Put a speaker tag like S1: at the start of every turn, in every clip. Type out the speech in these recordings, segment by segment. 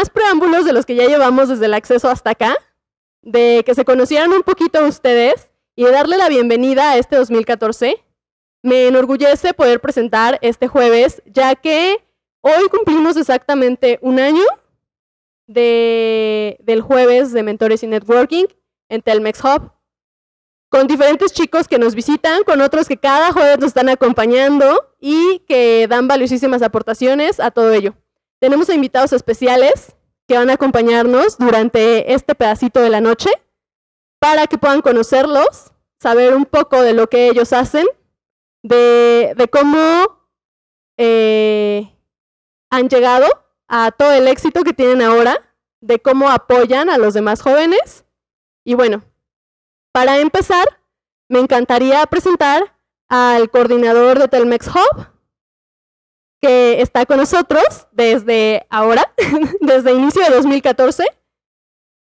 S1: más preámbulos de los que ya llevamos desde el acceso hasta acá, de que se conocieran un poquito ustedes y de darle la bienvenida a este 2014. Me enorgullece poder presentar este jueves, ya que hoy cumplimos exactamente un año de, del jueves de Mentores y Networking en Telmex Hub, con diferentes chicos que nos visitan, con otros que cada jueves nos están acompañando y que dan valiosísimas aportaciones a todo ello. Tenemos invitados especiales que van a acompañarnos durante este pedacito de la noche para que puedan conocerlos, saber un poco de lo que ellos hacen, de, cómo eh, han llegado a todo el éxito que tienen ahora, de cómo apoyan a los demás jóvenes. Y bueno, para empezar, me encantaría presentar al coordinador de Telmex Hub, que está con nosotros desde ahora, desde inicio de 2014,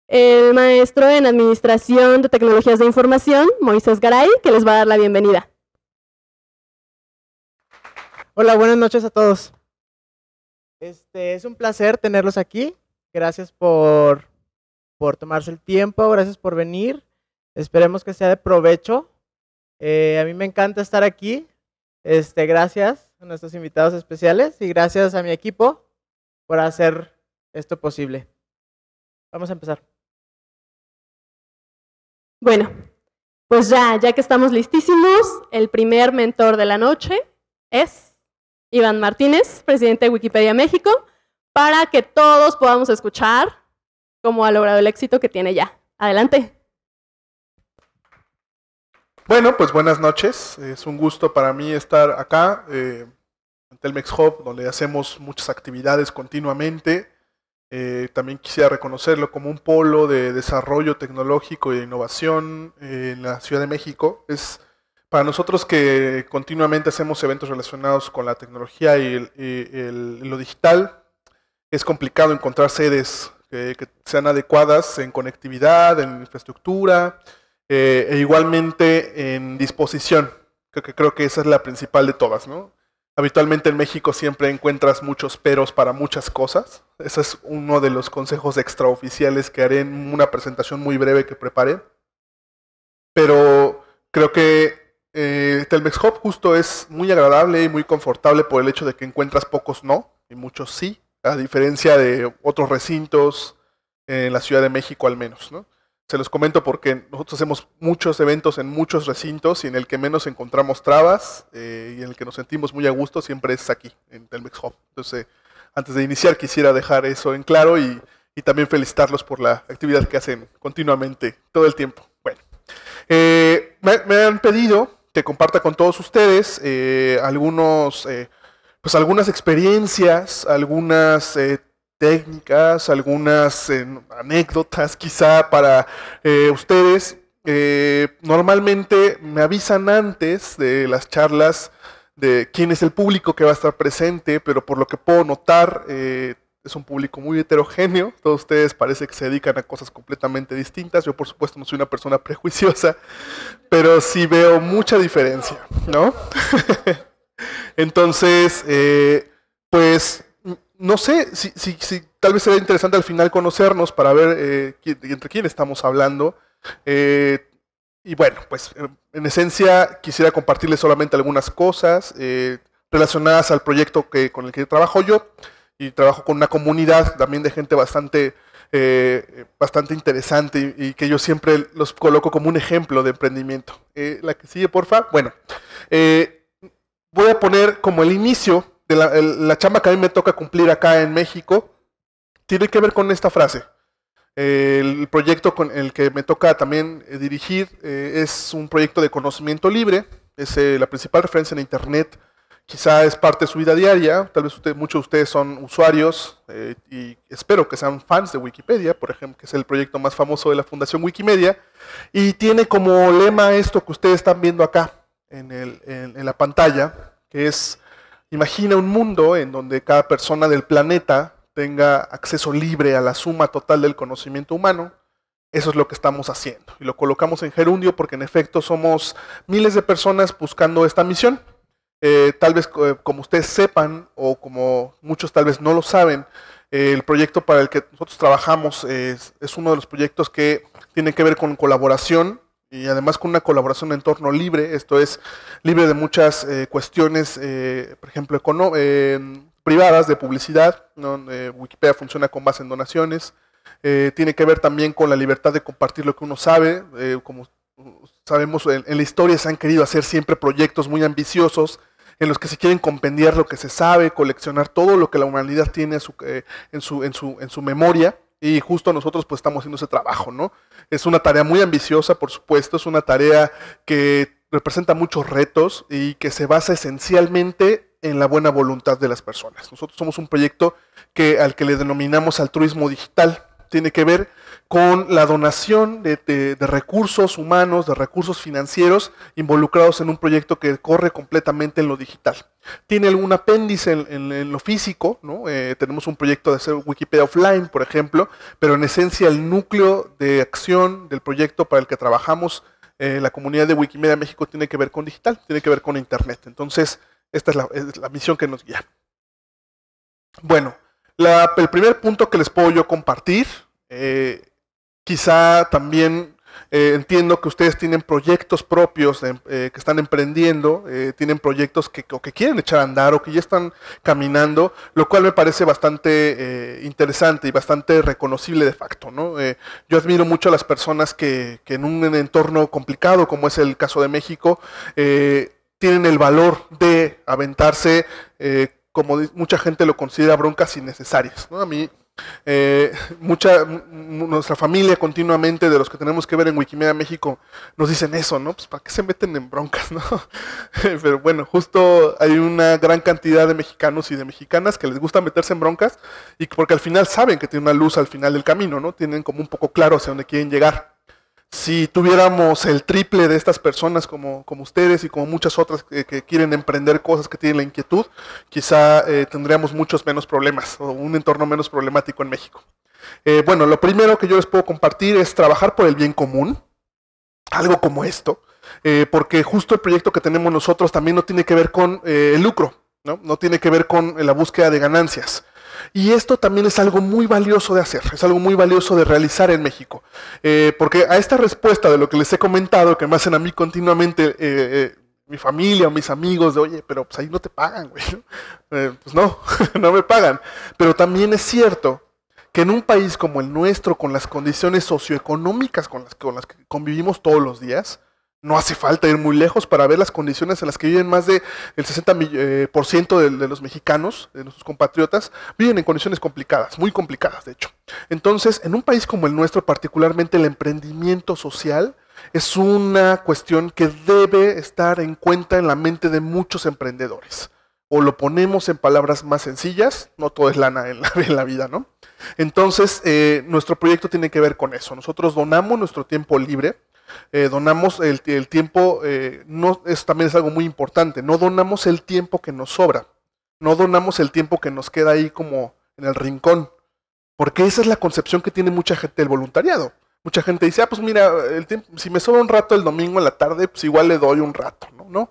S1: el maestro en Administración de Tecnologías de Información, Moisés Garay, que les va a dar la bienvenida. Hola, buenas noches a todos. Este, es un placer tenerlos aquí. Gracias por, tomarse el tiempo, gracias por venir. Esperemos que sea de provecho. Eh, a mí me encanta estar aquí. Este, gracias nuestros invitados especiales y gracias a mi equipo por hacer esto posible. Vamos a empezar. Bueno, pues ya, ya que estamos listísimos, el primer mentor de la noche es Iván Martínez, presidente de Wikipedia México, para que todos podamos escuchar cómo ha logrado el éxito que tiene ya. Adelante.
S2: Bueno, pues buenas noches. Es un gusto para mí estar acá. Eh, Telmex Hub, donde hacemos muchas actividades continuamente. Eh, también quisiera reconocerlo como un polo de desarrollo tecnológico e innovación eh, en la Ciudad de México. Es para nosotros que continuamente hacemos eventos relacionados con la tecnología y, lo digital, es complicado encontrar sedes que, sean adecuadas en conectividad, en infraestructura eh, e igualmente en disposición. Creo que, creo que esa es la principal de todas, ¿no? Habitualmente en México siempre encuentras muchos peros para muchas cosas. Ese es uno de los consejos extraoficiales que haré en una presentación muy breve que preparé. Pero creo que eh, Telmex Hop justo es muy agradable y muy confortable por el hecho de que encuentras pocos no y muchos sí, a diferencia de otros recintos en la Ciudad de México al menos. ¿no? Se los comento porque nosotros hacemos muchos eventos en muchos recintos y en el que menos encontramos trabas eh, y en el que nos sentimos muy a gusto siempre es aquí, en Telmex Hub. Entonces, eh, antes de iniciar quisiera dejar eso en claro y, también felicitarlos por la actividad que hacen continuamente, todo el tiempo. Bueno, eh, me, han pedido que comparta con todos ustedes algunos, pues algunas experiencias, algunas técnicas, algunas eh, anécdotas quizá para eh, ustedes. Eh, normalmente me avisan antes de las charlas de quién es el público que va a estar presente, pero por lo que puedo notar, es un público muy heterogéneo. Todos ustedes parece que se dedican a cosas completamente distintas. Yo, por supuesto, no soy una persona prejuiciosa, pero sí veo mucha diferencia, ¿no? Entonces, pues no sé si, tal vez será interesante al final conocernos para ver eh, entre quién estamos hablando. Eh, y bueno, pues eh, en esencia quisiera compartirles solamente algunas cosas relacionadas al proyecto que, con el que trabajo yo y trabajo con una comunidad también de gente bastante, bastante interesante y, y, que yo siempre los coloco como un ejemplo de emprendimiento. la que sigue, porfa. Bueno, voy a poner como el inicio la, chamba que a mí me toca cumplir acá en México, tiene que ver con esta frase. el proyecto con el que me toca también eh, dirigir eh, es un proyecto de conocimiento libre, es eh, la principal referencia en Internet, quizá es parte de su vida diaria, tal vez muchos de ustedes son usuarios y espero que sean fans de Wikipedia, por ejemplo, que es el proyecto más famoso de la Fundación Wikimedia, y tiene como lema esto que ustedes están viendo acá en la pantalla, que es Imagina un mundo en donde cada persona del planeta tenga acceso libre a la suma total del conocimiento humano. Eso es lo que estamos haciendo. Y lo colocamos en gerundio porque en efecto somos miles de personas buscando esta misión. Eh, tal vez como ustedes sepan o como muchos tal vez no lo saben, eh, el proyecto para el que nosotros trabajamos es, es uno de los proyectos que tiene que ver con colaboración y además con una colaboración en torno libre, esto es libre de muchas eh, cuestiones, eh, por ejemplo, eh, privadas de publicidad. Wikipedia funciona con base en donaciones. tiene que ver también con la libertad de compartir lo que uno sabe. como sabemos, en, la historia se han querido hacer siempre proyectos muy ambiciosos en los que se quieren compendiar lo que se sabe, coleccionar todo lo que la humanidad tiene en su, en su, en su memoria. Y justo nosotros pues estamos haciendo ese trabajo, ¿no? Es una tarea muy ambiciosa, por supuesto, es una tarea que representa muchos retos y que se basa esencialmente en la buena voluntad de las personas. Nosotros somos un proyecto que, al que le denominamos altruismo digital. Tiene que ver con la donación de, recursos humanos, de recursos financieros involucrados en un proyecto que corre completamente en lo digital. Tiene algún apéndice en, lo físico, ¿no? Eh, tenemos un proyecto de hacer Wikipedia offline, por ejemplo, pero en esencia el núcleo de acción del proyecto para el que trabajamos, eh, la comunidad de Wikimedia México, tiene que ver con digital, tiene que ver con Internet. Entonces, esta es la, misión que nos guía. Bueno, el primer punto que les puedo yo compartir eh, Quizá también eh, entiendo que ustedes tienen proyectos propios em, eh, que están emprendiendo, eh, tienen proyectos que, quieren echar a andar o que ya están caminando, lo cual me parece bastante interesante y bastante reconocible de facto. yo admiro mucho a las personas que, que, en un entorno complicado como es el caso de México, tienen el valor de aventarse, como mucha gente lo considera, broncas innecesarias. A mí eh, mucha, nuestra familia continuamente, de los que tenemos que ver en Wikimedia México, nos dicen eso, ¿no? Pues para qué se meten en broncas, ¿no? Pero bueno, justo hay una gran cantidad de mexicanos y de mexicanas que les gusta meterse en broncas y porque al final saben que tiene una luz al final del camino, ¿no? Tienen como un poco claro hacia dónde quieren llegar si tuviéramos el triple de estas personas como, ustedes y como muchas otras que, quieren emprender cosas que tienen la inquietud, quizá eh, tendríamos muchos menos problemas o un entorno menos problemático en México. Eh, bueno, lo primero que yo les puedo compartir es trabajar por el bien común, algo como esto, eh, porque justo el proyecto que tenemos nosotros también no tiene que ver con el lucro, no tiene que ver con la búsqueda de ganancias. Y esto también es algo muy valioso de hacer, es algo muy valioso de realizar en México. Eh, porque a esta respuesta de lo que les he comentado, que me hacen a mí continuamente eh, eh, mi familia o mis amigos, de oye, pero pues ahí no te pagan, güey. pues no, no me pagan. Pero también es cierto que en un país como el nuestro, con las condiciones socioeconómicas con las que convivimos todos los días, no hace falta ir muy lejos para ver las condiciones en las que viven más del 60% eh, por ciento de, los mexicanos, de nuestros compatriotas, viven en condiciones complicadas, muy complicadas de hecho. Entonces, en un país como el nuestro, particularmente el emprendimiento social es una cuestión que debe estar en cuenta en la mente de muchos emprendedores. O lo ponemos en palabras más sencillas, no todo es lana en la, vida, ¿no? Entonces, eh, nuestro proyecto tiene que ver con eso. Nosotros donamos nuestro tiempo libre eh, donamos el, tiempo, eh, no, eso también es algo muy importante, no donamos el tiempo que nos sobra, no donamos el tiempo que nos queda ahí como en el rincón, porque esa es la concepción que tiene mucha gente del voluntariado. Mucha gente dice, ah, pues mira, el tiempo, si me sobra un rato el domingo en la tarde, pues igual le doy un rato, ¿no? ¿No?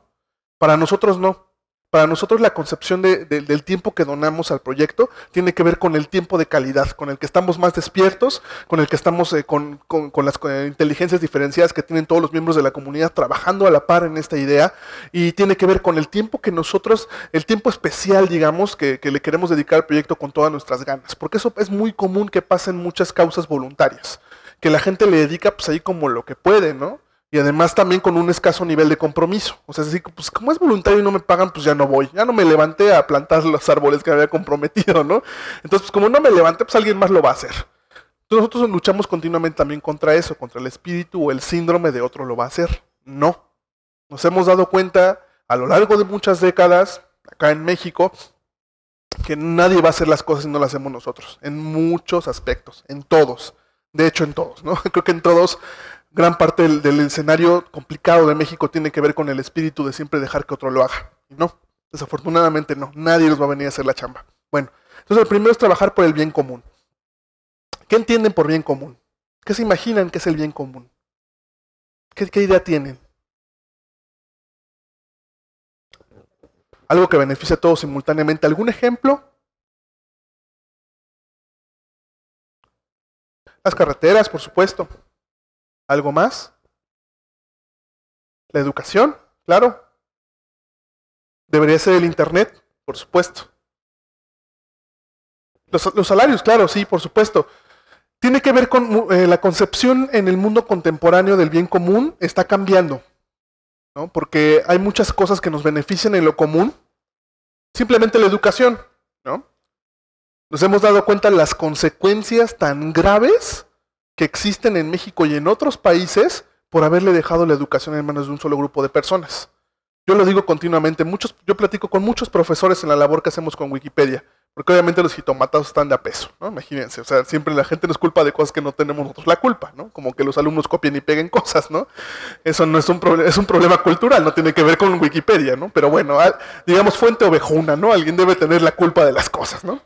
S2: Para nosotros no. Para nosotros la concepción del tiempo que donamos al proyecto tiene que ver con el tiempo de calidad, con el que estamos más despiertos, con el que estamos eh, con, las eh, inteligencias diferenciadas que tienen todos los miembros de la comunidad trabajando a la par en esta idea y tiene que ver con el tiempo que nosotros, el tiempo especial, digamos, que, le queremos dedicar al proyecto con todas nuestras ganas, porque eso es muy común que pasen muchas causas voluntarias que la gente le dedica pues ahí como lo que puede, ¿no? y además también con un escaso nivel de compromiso. O sea, es decir, pues como es voluntario y no me pagan, pues ya no voy. Ya no me levanté a plantar los árboles que había comprometido, ¿no? Entonces, pues como no me levanté, pues alguien más lo va a hacer. nosotros luchamos continuamente también contra eso, contra el espíritu o el síndrome de otro lo va a hacer. No. Nos hemos dado cuenta a lo largo de muchas décadas, acá en México, que nadie va a hacer las cosas si no las hacemos nosotros, en muchos aspectos, en todos. De hecho, en todos, ¿no? Creo que en todos gran parte del, escenario complicado de México tiene que ver con el espíritu de siempre dejar que otro lo haga. Y no, desafortunadamente no, nadie les va a venir a hacer la chamba. Bueno, entonces el primero es trabajar por el bien común. ¿Qué entienden por bien común? ¿Qué se imaginan que es el bien común? ¿Qué, qué idea tienen? Algo que beneficie a todos simultáneamente. ¿Algún ejemplo?
S1: Las carreteras, por supuesto. ¿Algo más? La educación, claro. Debería ser el Internet, por supuesto.
S2: Los, salarios, claro, sí, por supuesto. Tiene que ver con eh, la concepción en el mundo contemporáneo del bien común está cambiando, ¿no? Porque hay muchas cosas que nos benefician en lo común. Simplemente la educación, ¿no? Nos hemos dado cuenta de las consecuencias tan graves que existen en México y en otros países por haberle dejado la educación en manos de un solo grupo de personas. Yo lo digo continuamente, muchos, yo platico con muchos profesores en la labor que hacemos con Wikipedia. Porque obviamente los jitomatazos están de a peso, ¿no? Imagínense, o sea, siempre la gente nos culpa de cosas que no tenemos nosotros la culpa, ¿no? Como que los alumnos copien y peguen cosas, ¿no? Eso no es un problema, es un problema cultural, no tiene que ver con Wikipedia, ¿no? Pero bueno, ah, digamos fuente ovejuna, ¿no? Alguien debe tener la culpa de las cosas, ¿no?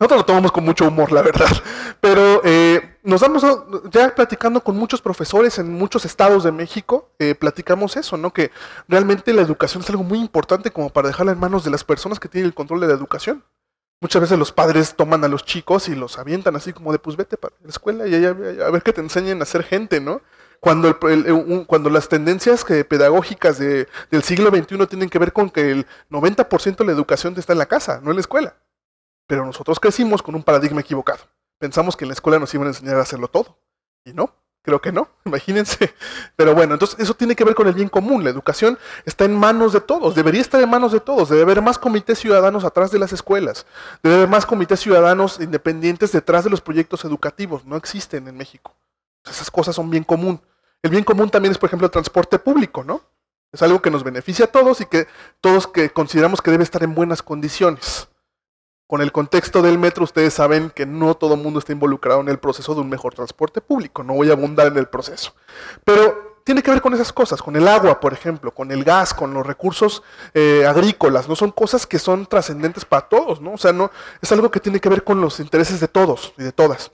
S2: Nosotros lo tomamos con mucho humor, la verdad. Pero eh, nos damos ya platicando con muchos profesores en muchos estados de México, eh, platicamos eso, ¿no? Que realmente la educación es algo muy importante como para dejarla en manos de las personas que tienen el control de la educación. Muchas veces los padres toman a los chicos y los avientan así como de, pues vete para la escuela y a ver que te enseñen a ser gente, ¿no? Cuando, cuando las tendencias pedagógicas del siglo XXI tienen que ver con que el 90% de la educación está en la casa, no en la escuela. Pero nosotros crecimos con un paradigma equivocado. Pensamos que en la escuela nos iban a enseñar a hacerlo todo. Y no. Creo que no, imagínense. Pero bueno, entonces eso tiene que ver con el bien común. La educación está en manos de todos, debería estar en manos de todos. Debe haber más comités ciudadanos atrás de las escuelas, debe haber más comités ciudadanos independientes detrás de los proyectos educativos. No existen en México. Esas cosas son bien común. El bien común también es, por ejemplo, el transporte público, ¿no? Es algo que nos beneficia a todos y que todos que consideramos que debe estar en buenas condiciones. Con el contexto del metro, ustedes saben que no todo el mundo está involucrado en el proceso de un mejor transporte público. No voy a abundar en el proceso. Pero tiene que ver con esas cosas, con el agua, por ejemplo, con el gas, con los recursos eh, agrícolas. No son cosas que son trascendentes para todos, ¿no? O sea, no, es algo que tiene que ver con los intereses de todos y de todas.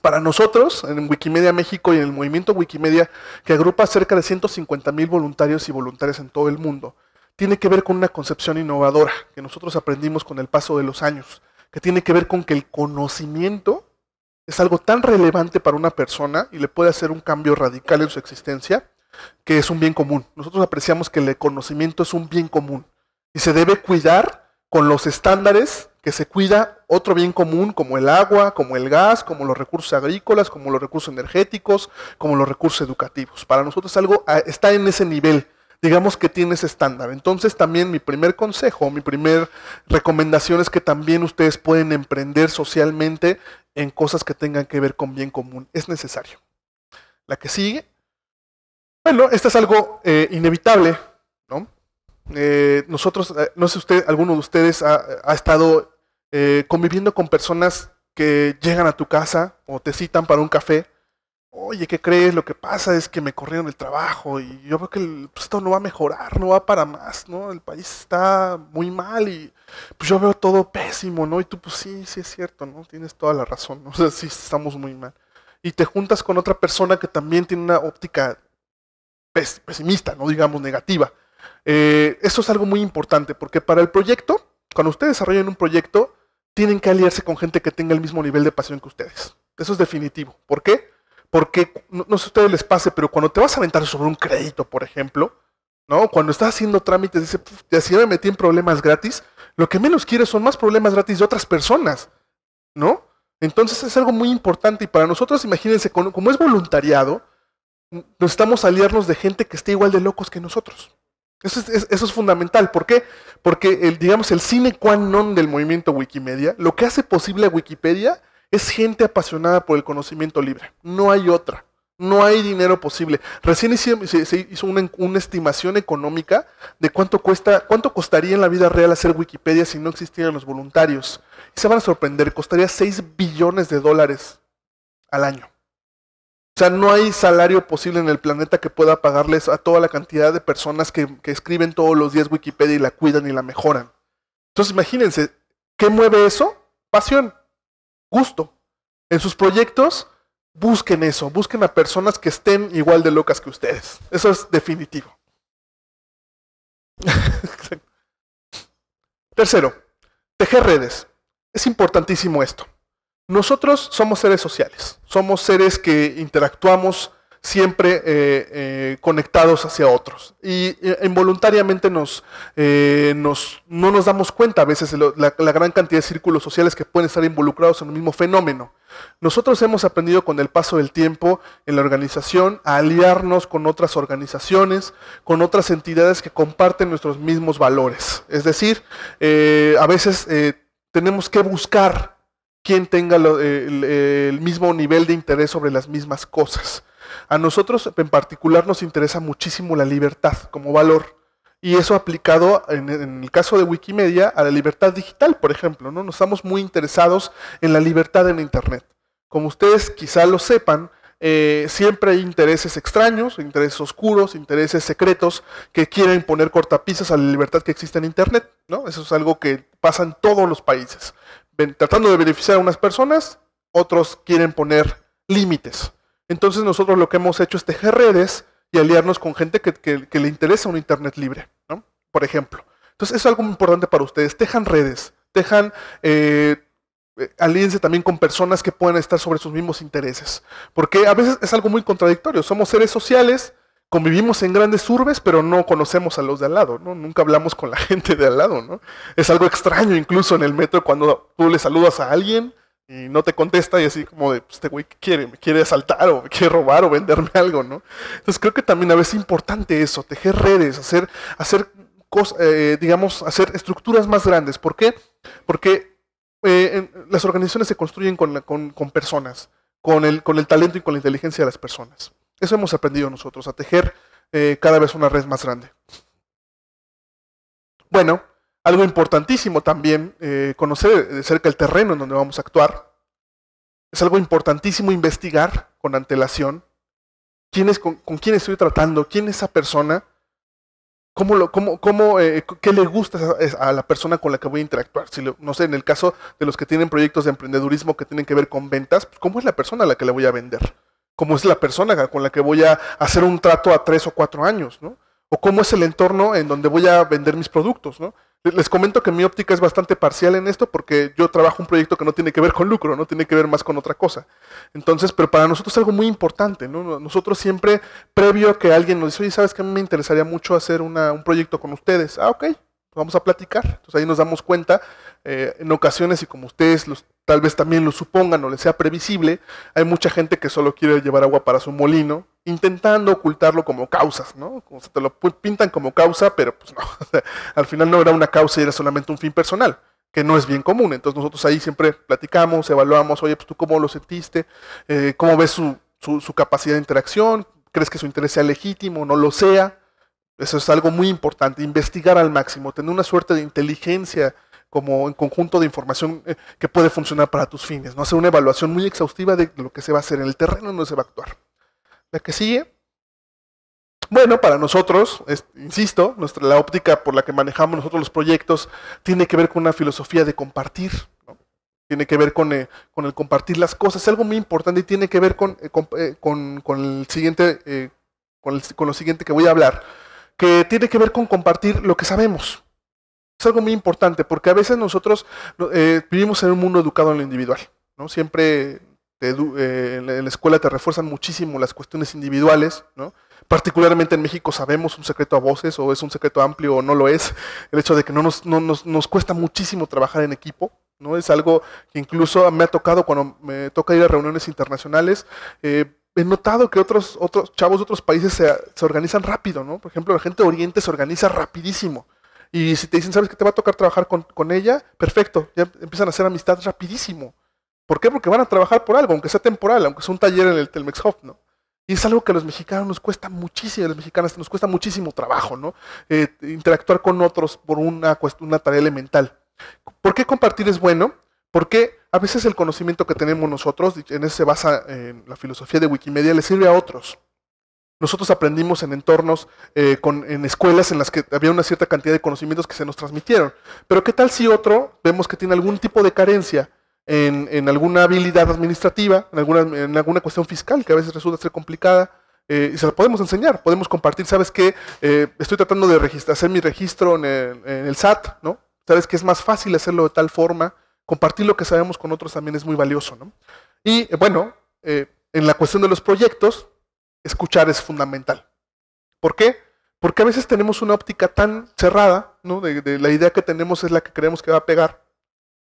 S2: Para nosotros, en Wikimedia México y en el movimiento Wikimedia, que agrupa cerca de 150 mil voluntarios y voluntarias en todo el mundo, tiene que ver con una concepción innovadora que nosotros aprendimos con el paso de los años, que tiene que ver con que el conocimiento es algo tan relevante para una persona y le puede hacer un cambio radical en su existencia, que es un bien común. Nosotros apreciamos que el conocimiento es un bien común y se debe cuidar con los estándares que se cuida otro bien común como el agua, como el gas, como los recursos agrícolas, como los recursos energéticos, como los recursos educativos. Para nosotros algo ah, está en ese nivel digamos que tiene estándar. Entonces también mi primer consejo, mi primer recomendación es que también ustedes pueden emprender socialmente en cosas que tengan que ver con bien común. Es necesario. La que sigue. Bueno, esto es algo eh, inevitable, ¿no? Eh, nosotros, eh, no sé usted, alguno de ustedes ha estado conviviendo con personas que llegan a tu casa o te citan para un café oye, ¿qué crees? Lo que pasa es que me corrieron el trabajo y yo veo que pues, esto no va a mejorar, no va para más, ¿no? El país está muy mal y pues yo veo todo pésimo, ¿no? Y tú, pues sí, sí es cierto, ¿no? Tienes toda la razón, ¿no? O sea, sí, estamos muy mal. Y te juntas con otra persona que también tiene una óptica pesimista, ¿no? Digamos, negativa. Eh, eso es algo muy importante porque para el proyecto, cuando ustedes desarrollan un proyecto, tienen que aliarse con gente que tenga el mismo nivel de pasión que ustedes. Eso es definitivo. ¿Por qué? Porque, no, sé a ustedes les pase, pero cuando te vas a aventar sobre un crédito, por ejemplo, ¿no? Cuando estás haciendo trámites, dice, ya así me metí en problemas gratis, lo que menos quieres son más problemas gratis de otras personas, ¿no? Entonces es algo muy importante y para nosotros, imagínense, como es voluntariado, necesitamos aliarnos de gente que esté igual de locos que nosotros. Eso es, fundamental. ¿Por qué? Porque, el, digamos, el cine qua non del movimiento Wikimedia, lo que hace posible a Wikipedia es gente apasionada por el conocimiento libre. No hay otra. No hay dinero posible. Recién se hizo una, estimación económica de cuánto cuesta, cuánto costaría en la vida real hacer Wikipedia si no existieran los voluntarios. Y se van a sorprender, costaría 6 billones de dólares al año. O sea, no hay salario posible en el planeta que pueda pagarles a toda la cantidad de personas que escriben todos los días Wikipedia y la cuidan y la mejoran. Entonces, imagínense, ¿qué mueve eso? Pasión gusto. En sus proyectos, busquen eso, busquen a personas que estén igual de locas que ustedes. Eso es definitivo. Tercero, tejer redes. Es importantísimo esto. Nosotros somos seres sociales, somos seres que interactuamos siempre eh, eh, conectados hacia otros. Y eh, involuntariamente no nos damos cuenta a veces de la, gran cantidad de círculos sociales que pueden estar involucrados en el mismo fenómeno. Nosotros hemos aprendido con el paso del tiempo en la organización a aliarnos con otras organizaciones, con otras entidades que comparten nuestros mismos valores. Es decir, a veces tenemos que buscar quién tenga el, mismo nivel de interés sobre las mismas cosas. A nosotros en particular nos interesa muchísimo la libertad como valor. Y eso aplicado en, el caso de Wikimedia a la libertad digital, por ejemplo. ¿no? Nos estamos muy interesados en la libertad en Internet. Como ustedes quizá lo sepan, eh, siempre hay intereses extraños, intereses oscuros, intereses secretos que quieren poner cortapisas a la libertad que existe en Internet. ¿no? Eso es algo que pasa en todos los países. Ven, tratando de beneficiar a unas personas, otros quieren poner límites. Entonces nosotros lo que hemos hecho es tejer redes y aliarnos con gente que, le interesa un Internet libre, ¿no? por ejemplo. Entonces eso es algo muy importante para ustedes. Tejan redes, tejan... Eh, eh también con personas que puedan estar sobre sus mismos intereses. Porque a veces es algo muy contradictorio. Somos seres sociales, convivimos en grandes urbes, pero no conocemos a los de al lado, ¿no? Nunca hablamos con la gente de al lado, ¿no? Es algo extraño incluso en el metro cuando tú le saludas a alguien y no te contesta y así como de, este güey, quiere? ¿Me quiere asaltar o me quiere robar o venderme algo, no? Entonces creo que también a veces es importante eso, tejer redes, hacer, hacer cosas, eh, digamos, hacer estructuras más grandes. ¿Por qué? Porque eh, las organizaciones se construyen con, con, con, personas, con el, con el talento y con la inteligencia de las personas. Eso hemos aprendido nosotros, a tejer eh, cada vez una red más grande. Bueno, algo importantísimo también, eh, conocer eh, de cerca el terreno en donde vamos a actuar. Es algo importantísimo investigar con antelación con, quién estoy tratando, quién es esa persona, cómo lo, cómo, cómo, eh, qué le gusta a, la persona con la que voy a interactuar. no sé, en el caso de los que tienen proyectos de emprendedurismo que tienen que ver con ventas, pues, ¿cómo es la persona a la que le voy a vender? ¿Cómo es la persona con la que voy a hacer un trato a tres o cuatro años? ¿no? o cómo es el entorno en donde voy a vender mis productos, ¿no? Les comento que mi óptica es bastante parcial en esto porque yo trabajo un proyecto que no tiene que ver con lucro, no tiene que ver más con otra cosa. Entonces, pero para nosotros es algo muy importante, ¿no? Nosotros siempre, previo a que alguien nos dice, oye, ¿sabes que me interesaría mucho hacer una, un proyecto con ustedes. Ah, ok, vamos a platicar. Entonces ahí nos damos cuenta, eh, en ocasiones, y como ustedes los, tal vez también lo supongan o les sea previsible, hay mucha gente que solo quiere llevar agua para su molino, intentando ocultarlo como causas, ¿no? Como se te lo pintan como causa, pero pues no, al final no era una causa era solamente un fin personal que no es bien común. Entonces nosotros ahí siempre platicamos, evaluamos, oye, pues tú cómo lo sentiste, eh, cómo ves su, su capacidad de interacción, crees que su interés sea legítimo, no lo sea, eso es algo muy importante, investigar al máximo, tener una suerte de inteligencia como en conjunto de información eh, que puede funcionar para tus fines, no hacer una evaluación muy exhaustiva de lo que se va a hacer en el terreno, no se va a actuar. La que sigue, bueno, para nosotros, insisto, nuestra, la óptica por la que manejamos nosotros los proyectos tiene que ver con una filosofía de compartir, tiene que ver eh, con, el compartir las cosas, es algo muy importante y tiene que ver con, eh, con, el siguiente, con lo siguiente que voy a hablar que tiene que ver con compartir lo que sabemos. Es algo muy importante, porque a veces nosotros eh, vivimos en un mundo educado en lo individual. ¿no? Siempre eh, en la escuela te refuerzan muchísimo las cuestiones individuales, ¿no? Particularmente en México sabemos un secreto a voces o es un secreto amplio o no lo es. El hecho de que no nos, cuesta muchísimo trabajar en equipo, ¿no? Es algo que incluso me ha tocado cuando me toca ir a reuniones internacionales. Eh, he notado que otros, otros chavos de otros países se, organizan rápido, ¿no? Por ejemplo, la gente de Oriente se organiza rapidísimo. Y si te dicen, ¿sabes que te va a tocar trabajar con, ella? Perfecto, ya empiezan a hacer amistad rapidísimo. ¿Por qué? Porque van a trabajar por algo, aunque sea temporal, aunque sea un taller en el Telmex Hub, ¿no? Y es algo que a los mexicanos nos cuesta muchísimo, a los mexicanas nos cuesta muchísimo trabajo, ¿no? Eh, interactuar con otros por una, una tarea elemental. ¿Por qué compartir es bueno? Porque a veces el conocimiento que tenemos nosotros, en eso se basa en eh, la filosofía de Wikimedia, le sirve a otros. Nosotros aprendimos en entornos, eh, en escuelas en las que había una cierta cantidad de conocimientos que se nos transmitieron. Pero ¿qué tal si otro vemos que tiene algún tipo de carencia en, alguna habilidad administrativa, en alguna, en alguna cuestión fiscal que a veces resulta ser complicada? Eh, y se la podemos enseñar, podemos compartir, ¿sabes qué? estoy tratando de hacer mi registro en el, en el SAT, ¿no? ¿Sabes que es más fácil hacerlo de tal forma? compartir lo que sabemos con otros también es muy valioso. ¿no? Y eh, bueno, eh, en la cuestión de los proyectos, escuchar es fundamental. ¿Por qué? Porque a veces tenemos una óptica tan cerrada, ¿no? De, la idea que tenemos es la que creemos que va a pegar.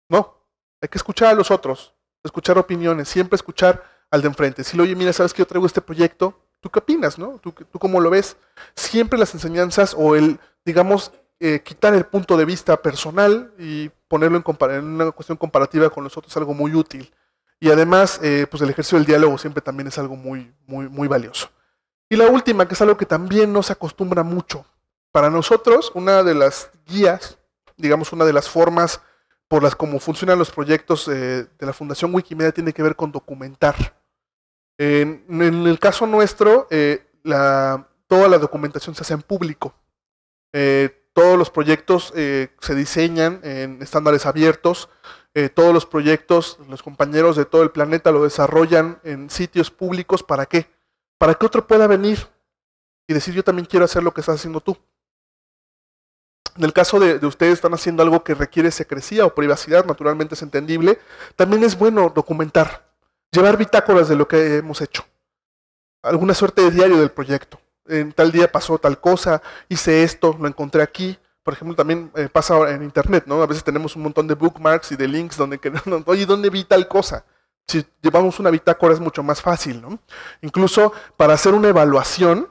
S2: No, hay que escuchar a los otros, escuchar opiniones, siempre escuchar al de enfrente. Si lo oye, mira, sabes que yo traigo este proyecto, ¿tú qué opinas, no? ¿Tú, cómo lo ves? Siempre las enseñanzas o el, digamos, eh, quitar el punto de vista personal y ponerlo en, una cuestión comparativa con los otros es algo muy útil. Y además, eh, pues el ejercicio del diálogo siempre también es algo muy, muy, muy valioso. Y la última, que es algo que también no se acostumbra mucho. Para nosotros, una de las guías, digamos, una de las formas por las como funcionan los proyectos eh, de la Fundación Wikimedia tiene que ver con documentar. En, el caso nuestro, eh, toda la documentación se hace en público todos los proyectos eh, se diseñan en estándares abiertos, eh, todos los proyectos, los compañeros de todo el planeta lo desarrollan en sitios públicos, ¿para qué? Para que otro pueda venir y decir yo también quiero hacer lo que estás haciendo tú. En el caso de, de ustedes están haciendo algo que requiere secrecía o privacidad, naturalmente es entendible, también es bueno documentar, llevar bitácoras de lo que hemos hecho, alguna suerte de diario del proyecto en tal día pasó tal cosa, hice esto, lo encontré aquí. Por ejemplo, también eh, pasa ahora en Internet, ¿no? A veces tenemos un montón de bookmarks y de links donde queremos, oye, ¿dónde vi tal cosa? Si llevamos una bitácora es mucho más fácil, ¿no? Incluso para hacer una evaluación,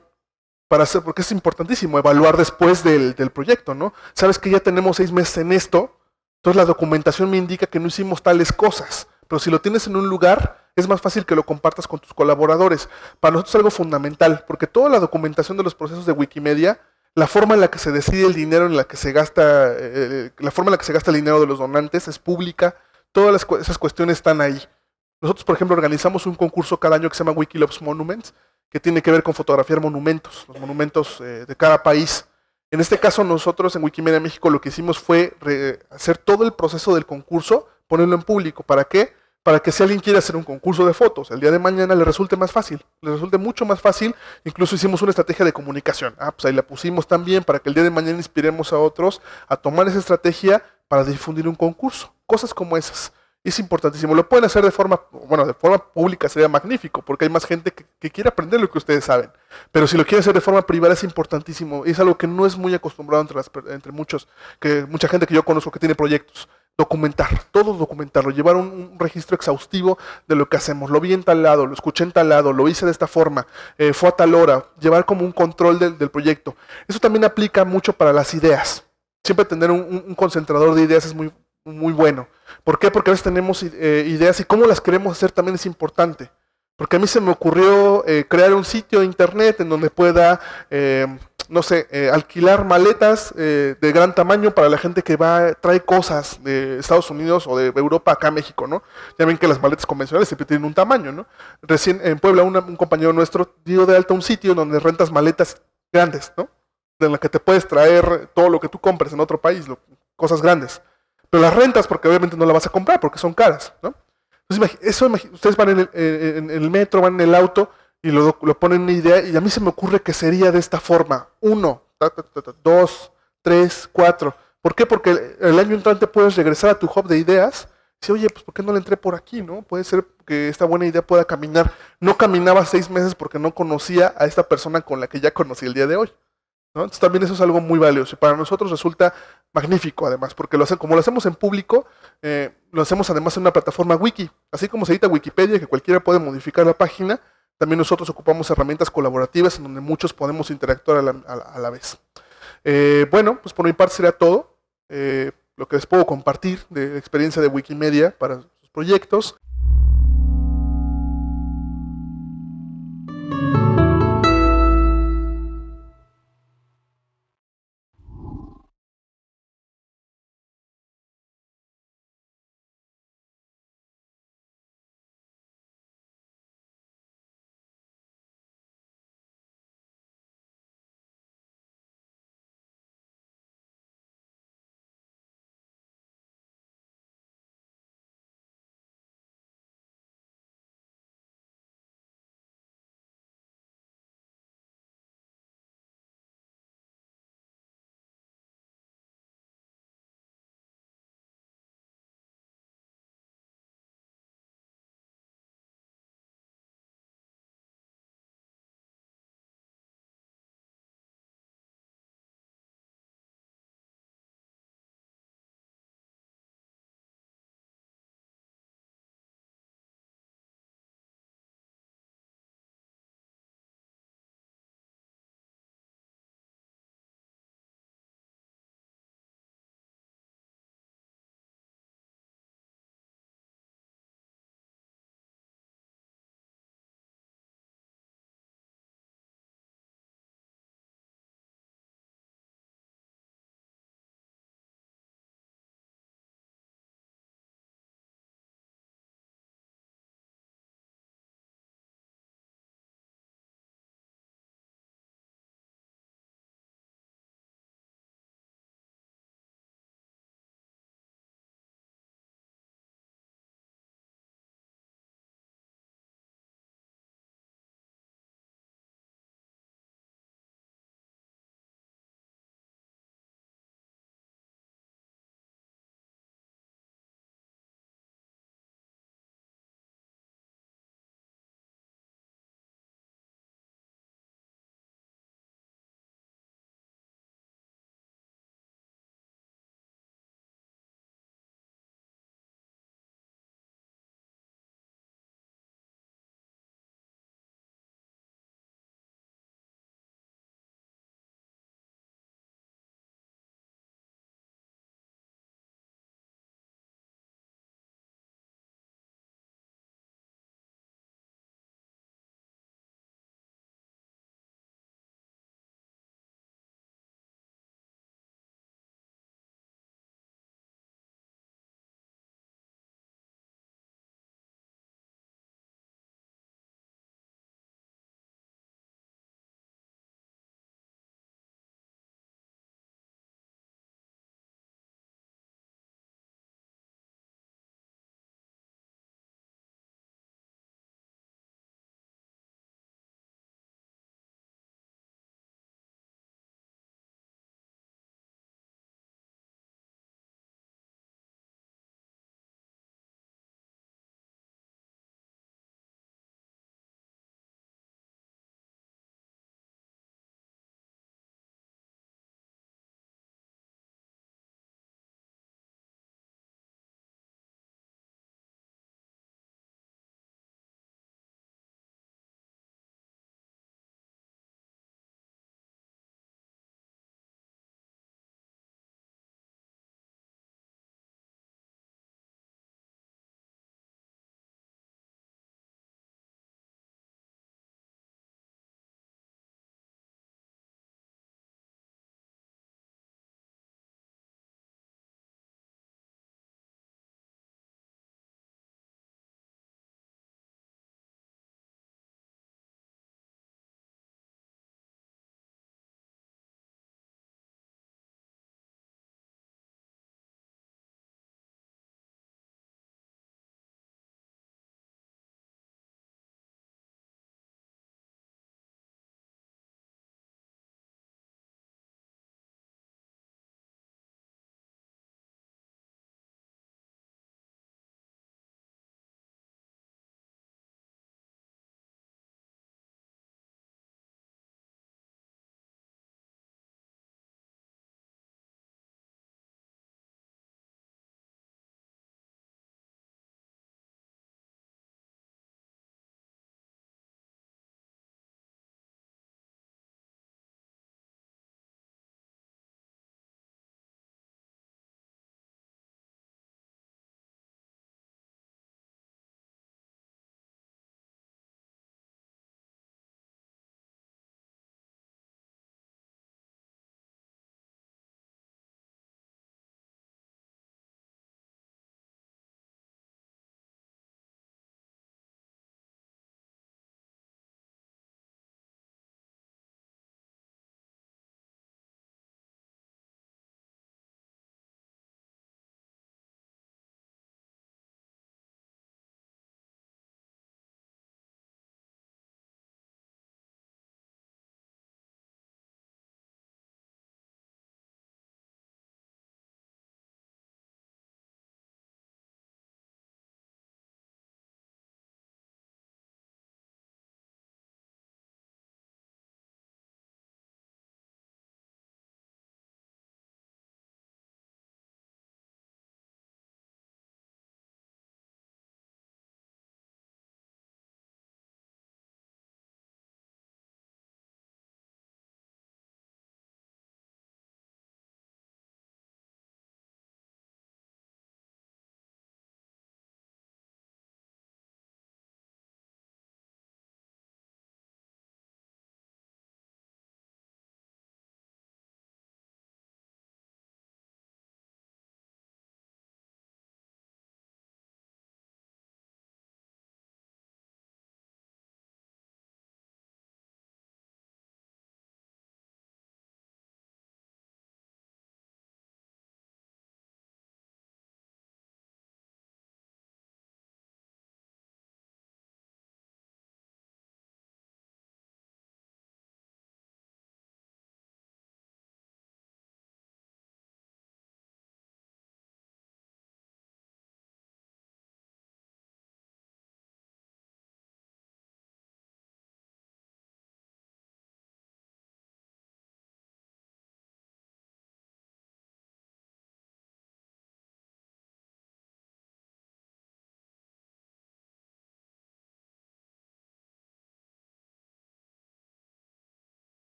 S2: para hacer, porque es importantísimo evaluar después del, del proyecto, ¿no? Sabes que ya tenemos seis meses en esto, entonces la documentación me indica que no hicimos tales cosas. Pero si lo tienes en un lugar, es más fácil que lo compartas con tus colaboradores. Para nosotros es algo fundamental, porque toda la documentación de los procesos de Wikimedia, la forma en la que se decide el dinero, en la que se gasta, eh, la forma en la que se gasta el dinero de los donantes es pública, todas esas cuestiones están ahí. Nosotros, por ejemplo, organizamos un concurso cada año que se llama Wikilob's Monuments, que tiene que ver con fotografiar monumentos, los monumentos eh, de cada país. En este caso, nosotros en Wikimedia México lo que hicimos fue hacer todo el proceso del concurso, ponerlo en público. ¿Para qué? Para que si alguien quiere hacer un concurso de fotos, el día de mañana le resulte más fácil, le resulte mucho más fácil. Incluso hicimos una estrategia de comunicación. Ah, pues ahí la pusimos también para que el día de mañana inspiremos a otros a tomar esa estrategia para difundir un concurso. Cosas como esas. Es importantísimo. Lo pueden hacer de forma, bueno, de forma pública sería magnífico, porque hay más gente que, quiere aprender lo que ustedes saben. Pero si lo quieren hacer de forma privada es importantísimo. Es algo que no es muy acostumbrado entre, las, entre muchos, que mucha gente que yo conozco que tiene proyectos documentar, todo documentarlo, llevar un, registro exhaustivo de lo que hacemos. Lo vi en tal lado, lo escuché en tal lado, lo hice de esta forma, eh, fue a tal hora, llevar como un control del, proyecto. Eso también aplica mucho para las ideas. Siempre tener un, concentrador de ideas es muy, muy bueno. ¿Por qué? Porque a veces tenemos eh, ideas y cómo las queremos hacer también es importante. Porque a mí se me ocurrió eh, crear un sitio de internet en donde pueda no sé, eh, alquilar maletas eh, de gran tamaño para la gente que va, trae cosas de Estados Unidos o de Europa acá a México, ¿no? Ya ven que las maletas convencionales siempre tienen un tamaño, ¿no? Recién en Puebla un compañero nuestro dio de alta un sitio donde rentas maletas grandes, ¿no? En la que te puedes traer todo lo que tú compres en otro país, cosas grandes. Pero las rentas porque obviamente no las vas a comprar porque son caras, ¿no? Entonces, eso, ustedes van en el, en el metro, van en el auto y lo, lo ponen una idea y a mí se me ocurre que sería de esta forma. Uno, dos, tres, cuatro. ¿Por qué? Porque el, año entrante puedes regresar a tu hub de ideas y oye, pues ¿por qué no le entré por aquí? ¿no? Puede ser que esta buena idea pueda caminar. No caminaba seis meses porque no conocía a esta persona con la que ya conocí el día de hoy. Entonces también eso es algo muy valioso y para nosotros resulta magnífico además, porque lo hacen como lo hacemos en público, eh, lo hacemos además en una plataforma wiki, así como se edita Wikipedia, que cualquiera puede modificar la página, también nosotros ocupamos herramientas colaborativas en donde muchos podemos interactuar a la, vez. Eh, bueno, pues por mi parte sería todo. Eh, lo que les puedo compartir de experiencia de Wikimedia para sus proyectos.